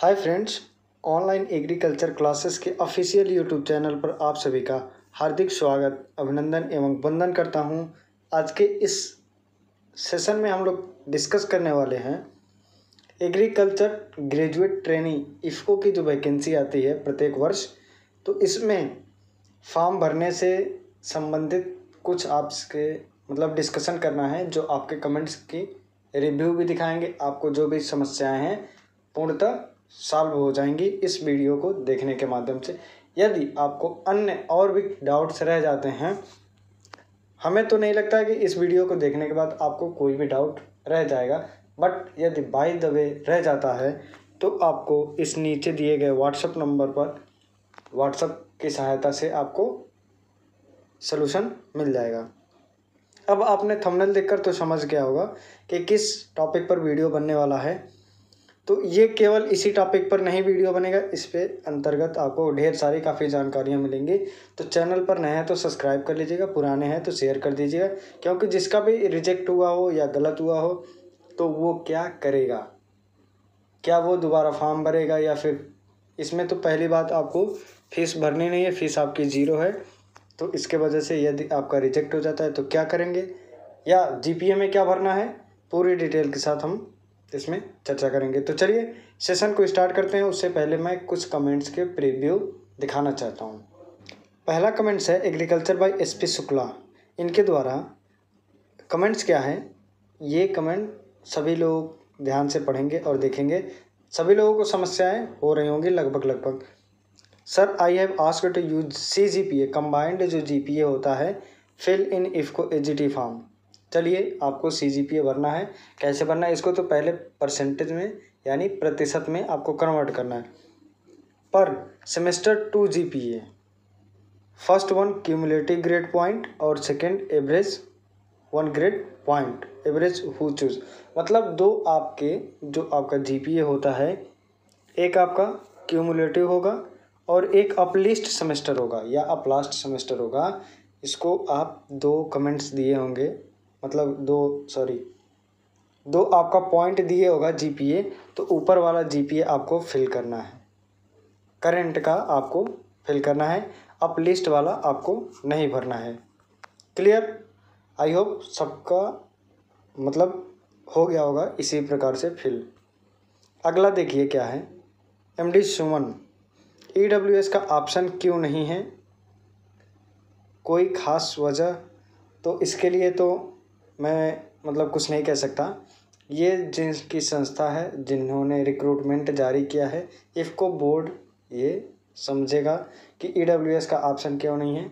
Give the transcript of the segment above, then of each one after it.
हाय friends online agriculture classes के official YouTube channel पर आप सभी का हार्दिक स्वागत अभिनंदन एवं वंदन करता हूं आज के इस सेशन में हम लोग डिस्कस करने वाले हैं एग्रीकल्चर ग्रेजुएट ट्रेनिंग इफ़को की जो वैकेंसी आती है प्रत्येक वर्ष तो इसमें फॉर्म भरने से संबंधित कुछ आपके मतलब डिस्कशन करना है जो आपके कमेंट्स की रिव्यू भी दिखाएंगे आपको जो भी समस्याएं हैं पूर्णतः सॉल्व हो जाएंगी इस वीडियो को देखने के माध्यम से यदि आपको अन्य और भी डाउट्स रह जाते हैं हमें तो नहीं लगता कि इस वीडियो को देखने के बाद आपको कोई भी डाउट रह जाएगा बट यदि बाई द वे रह जाता है तो आपको इस नीचे दिए गए व्हाट्सएप नंबर पर व्हाट्सएप की सहायता से आपको सलूशन मिल जाएगा अब आपने थंबनेल देखकर तो समझ गया होगा कि किस टॉपिक पर वीडियो बनने वाला है तो ये केवल इसी टॉपिक पर नहीं वीडियो बनेगा इस पर अंतर्गत आपको ढेर सारी काफ़ी जानकारियाँ मिलेंगी तो चैनल पर नए हैं तो सब्सक्राइब कर लीजिएगा पुराने हैं तो शेयर कर दीजिएगा क्योंकि जिसका भी रिजेक्ट हुआ हो या गलत हुआ हो तो वो क्या करेगा क्या वो दोबारा फॉर्म भरेगा या फिर इसमें तो पहली बात आपको फीस भरनी नहीं है फीस आपकी ज़ीरो है तो इसके वजह से यदि आपका रिजेक्ट हो जाता है तो क्या करेंगे या जीपीए में क्या भरना है पूरी डिटेल के साथ हम इसमें चर्चा करेंगे तो चलिए सेशन को स्टार्ट करते हैं उससे पहले मैं कुछ कमेंट्स के प्रीव्यू दिखाना चाहता हूँ पहला कमेंट्स है agriculture by S P Shukla इनके द्वारा कमेंट्स क्या है ये कमेंट सभी लोग ध्यान से पढ़ेंगे और देखेंगे सभी लोगों को समस्याएं हो रही होंगी लगभग लगभग sir I have ask to use C G P A combined जो जी पी ए होता है फिल इन इफ को ए जी टी फॉर्म चलिए आपको सी जी पी ए भरना है कैसे भरना है इसको तो पहले परसेंटेज में यानी प्रतिशत में आपको कन्वर्ट करना है पर semester to G P A first one cumulative grade point और second average one grade point average who choose मतलब दो आपके जो आपका जी पी ए होता है एक आपका क्यूमुलेटिव होगा और एक अपलिस्ट सेमेस्टर होगा या अपलास्ट सेमेस्टर होगा इसको आप दो कमेंट्स दिए होंगे मतलब दो सॉरी दो आपका पॉइंट दिए होगा जीपीए तो ऊपर वाला जीपीए आपको फिल करना है करंट का आपको फिल करना है अप लिस्ट वाला आपको नहीं भरना है क्लियर आई होप सबका मतलब हो गया होगा इसी प्रकार से फिल अगला देखिए क्या है M D Suman E W S का ऑप्शन क्यों नहीं है कोई ख़ास वजह तो इसके लिए तो मैं मतलब कुछ नहीं कह सकता ये जिनकी संस्था है जिन्होंने रिक्रूटमेंट जारी किया है इफ़को बोर्ड ये समझेगा कि ई e का ऑप्शन क्यों नहीं है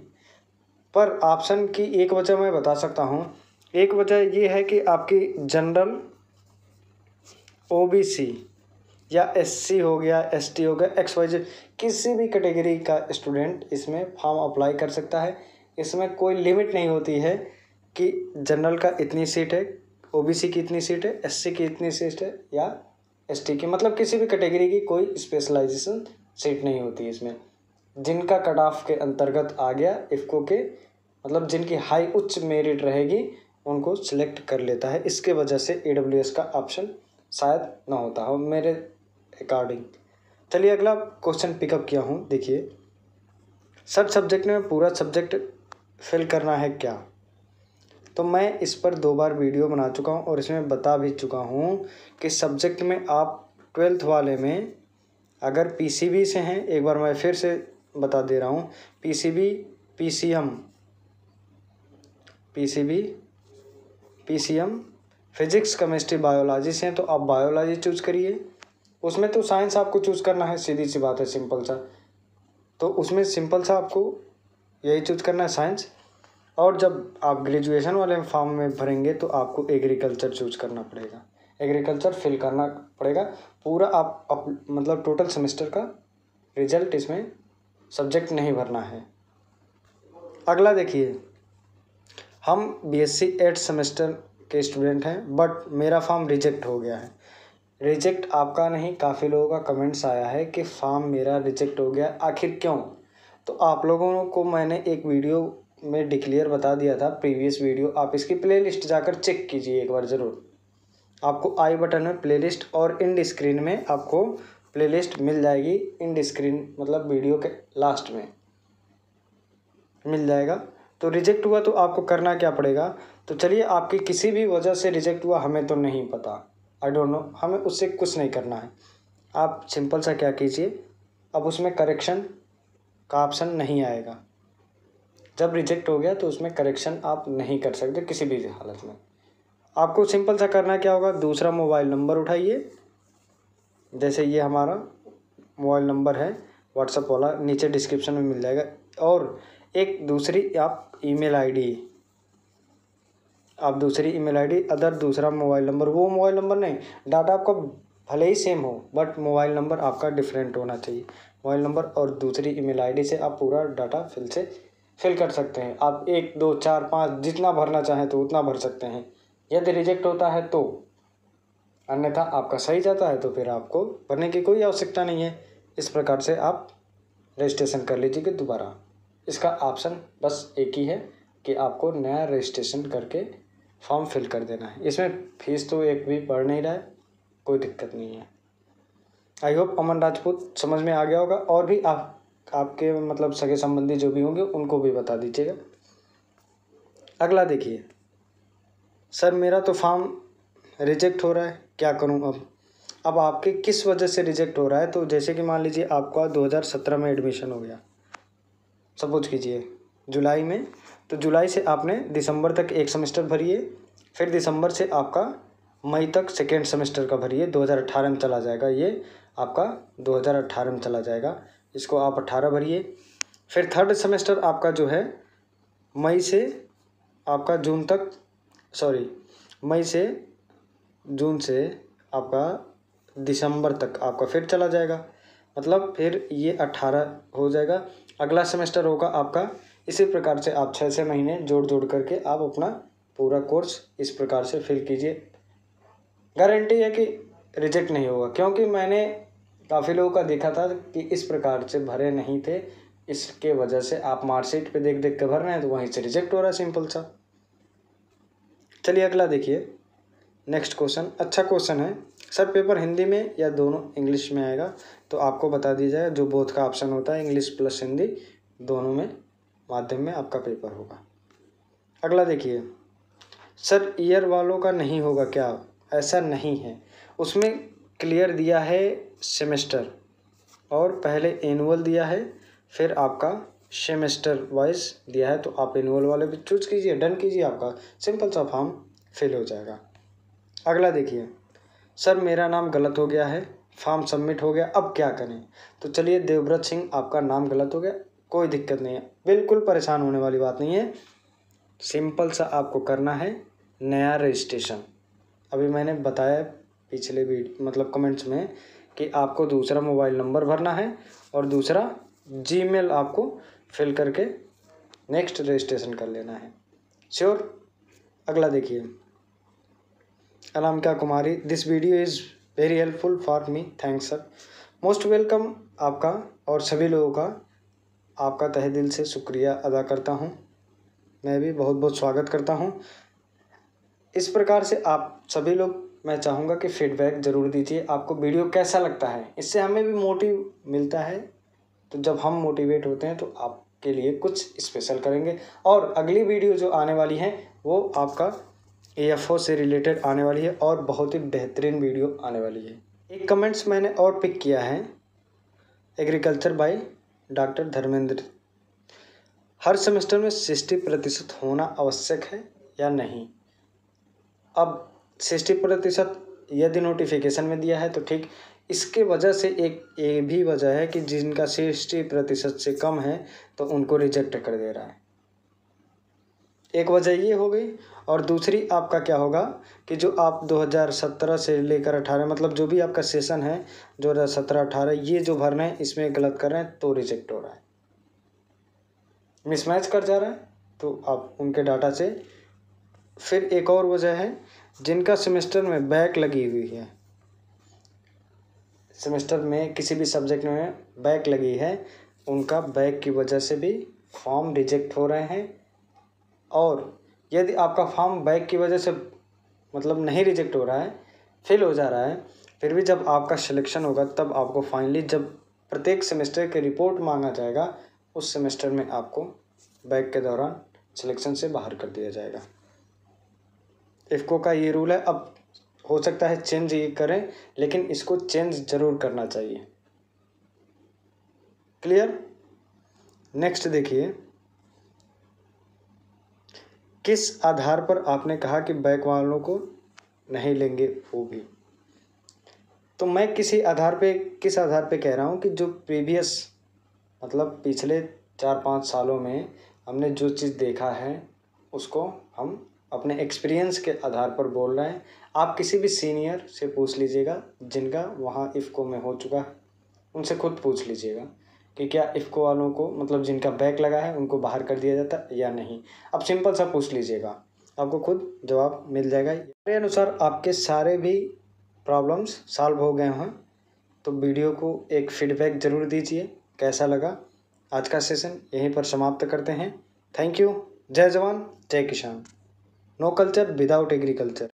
पर ऑप्शन की एक वजह मैं बता सकता हूँ एक वजह ये है कि आपकी जनरल ओबीसी या एससी हो गया एसटी हो गया एक्स वाई जेड किसी भी कैटेगरी का स्टूडेंट इसमें फॉर्म अप्लाई कर सकता है इसमें कोई लिमिट नहीं होती है कि जनरल का इतनी सीट है ओबीसी की इतनी सीट है एससी की इतनी सीट है या एसटी की मतलब किसी भी कैटेगरी की कोई स्पेशलाइजेशन सीट नहीं होती इसमें जिनका कट ऑफ के अंतर्गत आ गया इफ़को के मतलब जिनकी हाई उच्च मेरिट रहेगी उनको सिलेक्ट कर लेता है इसके वजह से ए डब्ल्यू एस का ऑप्शन शायद ना होता हो मेरे अकॉर्डिंग चलिए अगला क्वेश्चन पिकअप किया हूँ देखिए सब सब्जेक्ट में पूरा सब्जेक्ट फिल करना है क्या तो मैं इस पर दो बार वीडियो बना चुका हूँ और इसमें बता भी चुका हूँ कि सब्जेक्ट में आप ट्वेल्थ वाले में अगर पी से हैं एक बार मैं फिर से बता दे रहा हूँ P P P C C C B M B P C M physics chemistry biology से हैं तो आप बायोलॉजी चूज करिए उसमें तो साइंस आपको चूज़ करना है सीधी सी बात है सिंपल सा तो उसमें सिंपल सा आपको यही चूज करना है साइंस और जब आप ग्रेजुएशन वाले फॉर्म में भरेंगे तो आपको एग्रीकल्चर चूज करना पड़ेगा एग्रीकल्चर फिल करना पड़ेगा पूरा आप अप, मतलब टोटल सेमेस्टर का रिजल्ट इसमें सब्जेक्ट नहीं भरना है अगला देखिए हम बीएससी एट सेमेस्टर के स्टूडेंट हैं बट मेरा फॉर्म रिजेक्ट हो गया है रिजेक्ट आपका नहीं काफ़ी लोगों का कमेंट्स आया है कि फॉर्म मेरा रिजेक्ट हो गया आखिर क्यों तो आप लोगों को मैंने एक वीडियो में डिक्लेयर बता दिया था प्रीवियस वीडियो आप इसकी प्लेलिस्ट जाकर चेक कीजिए एक बार ज़रूर आपको आई बटन में प्लेलिस्ट और इंड स्क्रीन में आपको प्लेलिस्ट मिल जाएगी इंड स्क्रीन मतलब वीडियो के लास्ट में मिल जाएगा तो रिजेक्ट हुआ तो आपको करना क्या पड़ेगा तो चलिए आपकी किसी भी वजह से रिजेक्ट हुआ हमें तो नहीं पता आई डोंट नो हमें उससे कुछ नहीं करना है आप सिंपल सा क्या कीजिए अब उसमें करेक्शन का ऑप्शन नहीं आएगा जब रिजेक्ट हो गया तो उसमें करेक्शन आप नहीं कर सकते किसी भी हालत में आपको सिंपल सा करना क्या होगा दूसरा मोबाइल नंबर उठाइए जैसे ये हमारा मोबाइल नंबर है व्हाट्सअप वाला नीचे डिस्क्रिप्शन में मिल जाएगा और एक दूसरी आप ईमेल आईडी आप दूसरी ईमेल आईडी अदर दूसरा मोबाइल नंबर वो मोबाइल नंबर नहीं डाटा आपका भले ही सेम हो बट मोबाइल नंबर आपका डिफरेंट होना चाहिए मोबाइल नंबर और दूसरी ईमेल आईडी से आप पूरा डाटा फिल से फिल कर सकते हैं आप एक दो चार पाँच जितना भरना चाहें तो उतना भर सकते हैं यदि रिजेक्ट होता है तो अन्यथा आपका सही जाता है तो फिर आपको भरने की कोई आवश्यकता नहीं है इस प्रकार से आप रजिस्ट्रेशन कर लीजिएगा दोबारा इसका ऑप्शन बस एक ही है कि आपको नया रजिस्ट्रेशन करके फॉर्म फिल कर देना है इसमें फीस तो एक भी बढ़ नहीं रहा है कोई दिक्कत नहीं है आई होप अमन राजपूत समझ में आ गया होगा और भी आप आपके मतलब सगे संबंधी जो भी होंगे उनको भी बता दीजिएगा अगला देखिए सर मेरा तो फॉर्म रिजेक्ट हो रहा है क्या करूं अब अब आपके किस वजह से रिजेक्ट हो रहा है तो जैसे कि मान लीजिए आपका 2017 में एडमिशन हो गया सपोज कीजिए जुलाई में तो जुलाई से आपने दिसंबर तक एक सेमेस्टर भरिए फिर दिसंबर से आपका मई तक सेकेंड सेमेस्टर का भरिए 2018 में चला जाएगा ये आपका 2018 में चला जाएगा इसको आप अट्ठारह भरिए फिर थर्ड सेमेस्टर आपका जो है मई से आपका जून तक सॉरी मई से जून से आपका दिसंबर तक आपका फिर चला जाएगा मतलब फिर ये अट्ठारह हो जाएगा अगला सेमेस्टर होगा आपका इसी प्रकार से आप छः छः महीने जोड़ जोड़ करके आप अपना पूरा कोर्स इस प्रकार से फिल कीजिए गारंटी है कि रिजेक्ट नहीं होगा क्योंकि मैंने काफ़ी लोगों का देखा था कि इस प्रकार से भरे नहीं थे इसके वजह से आप मार्कशीट पे देख देख के भर रहे हैं तो वहीं से रिजेक्ट हो रहा है सिंपल सा चलिए अगला देखिए नेक्स्ट क्वेश्चन अच्छा क्वेश्चन है सर पेपर हिंदी में या दोनों इंग्लिश में आएगा तो आपको बता दिया जाएगा जो बोथ का ऑप्शन होता है इंग्लिश प्लस हिंदी दोनों में माध्यम में आपका पेपर होगा अगला देखिए सर ईयर वालों का नहीं होगा क्या ऐसा नहीं है उसमें क्लियर दिया है सेमेस्टर और पहले एनुअल दिया है फिर आपका सेमेस्टर वाइज दिया है तो आप एनुअल वाले भी चूज कीजिए डन कीजिए आपका सिंपल सा फॉर्म फिल हो जाएगा अगला देखिए सर मेरा नाम गलत हो गया है फॉर्म सबमिट हो गया अब क्या करें तो चलिए देवव्रत सिंह आपका नाम गलत हो गया कोई दिक्कत नहीं है बिल्कुल परेशान होने वाली बात नहीं है सिंपल सा आपको करना है नया रजिस्ट्रेशन अभी मैंने बताया पिछले वीड मतलब कमेंट्स में कि आपको दूसरा मोबाइल नंबर भरना है और दूसरा जीमेल आपको फिल करके नेक्स्ट रजिस्ट्रेशन कर लेना है श्योर अगला देखिए Anamika Kumari this video is very helpful for me thanks sir most welcome आपका और सभी लोगों का आपका तहे दिल से शुक्रिया अदा करता हूँ मैं भी बहुत बहुत स्वागत करता हूँ इस प्रकार से आप सभी लोग मैं चाहूँगा कि फीडबैक ज़रूर दीजिए आपको वीडियो कैसा लगता है इससे हमें भी मोटिव मिलता है तो जब हम मोटिवेट होते हैं तो आपके लिए कुछ स्पेशल करेंगे और अगली वीडियो जो आने वाली है वो आपका ए से रिलेटेड आने वाली है और बहुत ही बेहतरीन वीडियो आने वाली है एक कमेंट्स मैंने और पिक किया है एग्रीकल्चर बाय डॉक्टर धर्मेंद्र हर सेमेस्टर में सिक्सटी प्रतिशत होना आवश्यक है या नहीं अब सिक्सटी प्रतिशत यदि नोटिफिकेशन में दिया है तो ठीक इसके वजह से एक ये भी वजह है कि जिनका सिक्सटी प्रतिशत से कम है तो उनको रिजेक्ट कर दे रहा है एक वजह ये हो गई और दूसरी आपका क्या होगा कि जो आप 2017 से लेकर 18 मतलब जो भी आपका सेशन है जो हज़ार सत्रह अठारह ये जो भर रहे हैं इसमें गलत कर रहे हैं तो रिजेक्ट हो रहा है मिसमैच कर जा रहा है तो आप उनके डाटा से फिर एक और वजह है जिनका सेमेस्टर में बैक लगी हुई है सेमेस्टर में किसी भी सब्जेक्ट में बैक लगी है उनका बैक की वजह से भी फॉर्म रिजेक्ट हो रहे हैं और यदि आपका फॉर्म बैक की वजह से मतलब नहीं रिजेक्ट हो रहा है फेल हो जा रहा है फिर भी जब आपका सिलेक्शन होगा तब आपको फाइनली जब प्रत्येक सेमेस्टर की रिपोर्ट मांगा जाएगा उस सेमेस्टर में आपको बैक के दौरान सिलेक्शन से बाहर कर दिया जाएगा इफ़्को का ये रूल है अब हो सकता है चेंज ये करें लेकिन इसको चेंज ज़रूर करना चाहिए क्लियर नेक्स्ट देखिए किस आधार पर आपने कहा कि बैक वालों को नहीं लेंगे वो भी तो मैं किसी आधार पे किस आधार पे कह रहा हूँ कि जो प्रीवियस मतलब पिछले चार पाँच सालों में हमने जो चीज़ देखा है उसको हम अपने एक्सपीरियंस के आधार पर बोल रहे हैं आप किसी भी सीनियर से पूछ लीजिएगा जिनका वहाँ इफ़को में हो चुका है उनसे खुद पूछ लीजिएगा कि क्या इफ़को वालों को मतलब जिनका बैक लगा है उनको बाहर कर दिया जाता है या नहीं आप सिंपल सा पूछ लीजिएगा आपको खुद जवाब मिल जाएगा मेरे अनुसार आपके सारे भी प्रॉब्लम्स सॉल्व हो गए हैं तो वीडियो को एक फीडबैक ज़रूर दीजिए कैसा लगा आज का सेशन यहीं पर समाप्त करते हैं थैंक यू जय जवान जय किसान no culture without agriculture